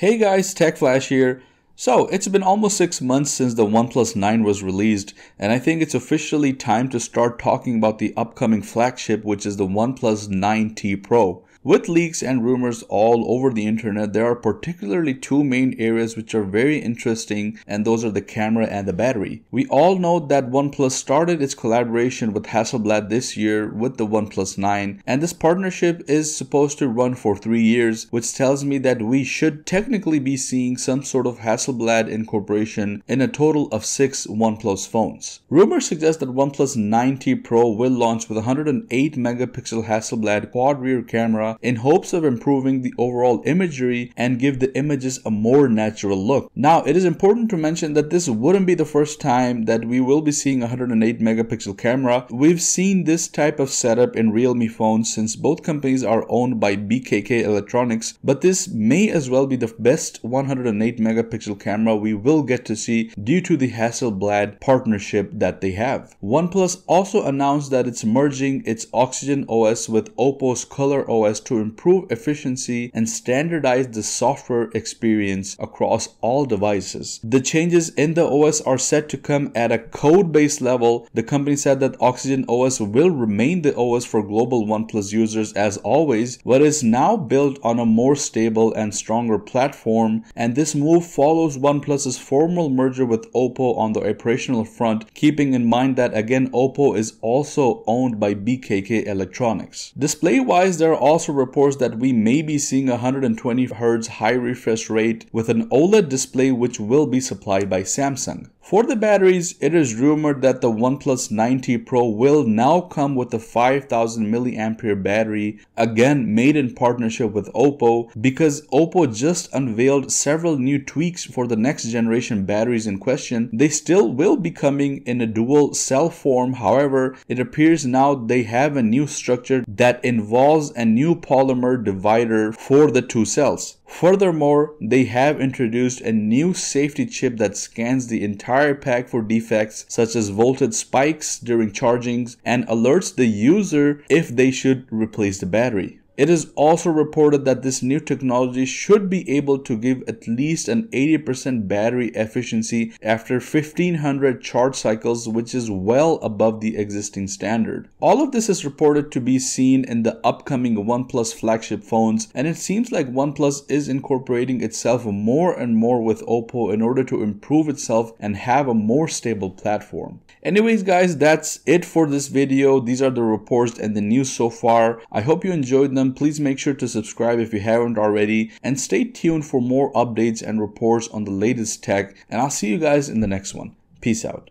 Hey guys, Tech Flash here. So, it's been almost 6 months since the OnePlus 9 was released, and I think it's officially time to start talking about the upcoming flagship, which is the OnePlus 9T Pro. With leaks and rumors all over the internet, there are particularly two main areas which are very interesting, and those are the camera and the battery. We all know that OnePlus started its collaboration with Hasselblad this year with the OnePlus 9, and this partnership is supposed to run for three years, which tells me that we should technically be seeing some sort of Hasselblad incorporation in a total of six OnePlus phones. Rumors suggest that OnePlus 9T Pro will launch with 108 megapixel Hasselblad quad rear camera in hopes of improving the overall imagery and give the images a more natural look. Now it is important to mention that this wouldn't be the first time that we will be seeing a 108 megapixel camera. We've seen this type of setup in Realme phones since both companies are owned by BKK Electronics but this may as well be the best 108 megapixel camera we will get to see due to the Hasselblad partnership that they have. OnePlus also announced that it's merging its Oxygen OS with Oppo's Color OS us to improve efficiency and standardize the software experience across all devices. The changes in the OS are set to come at a code base level. The company said that Oxygen OS will remain the OS for global OnePlus users as always, but is now built on a more stable and stronger platform. And this move follows OnePlus's formal merger with Oppo on the operational front, keeping in mind that again, Oppo is also owned by BKK Electronics. Display wise, there are also also reports that we may be seeing 120 Hz high refresh rate with an OLED display which will be supplied by Samsung. For the batteries, it is rumored that the OnePlus 90 Pro will now come with a 5000 mAh battery, again made in partnership with Oppo, because Oppo just unveiled several new tweaks for the next generation batteries in question. They still will be coming in a dual cell form, however, it appears now they have a new structure that involves a new polymer divider for the two cells. Furthermore, they have introduced a new safety chip that scans the entire pack for defects such as voltage spikes during chargings and alerts the user if they should replace the battery. It is also reported that this new technology should be able to give at least an 80% battery efficiency after 1500 charge cycles, which is well above the existing standard. All of this is reported to be seen in the upcoming OnePlus flagship phones, and it seems like OnePlus is incorporating itself more and more with Oppo in order to improve itself and have a more stable platform. Anyways, guys, that's it for this video. These are the reports and the news so far. I hope you enjoyed them done, please make sure to subscribe if you haven't already and stay tuned for more updates and reports on the latest tech. And I'll see you guys in the next one. Peace out.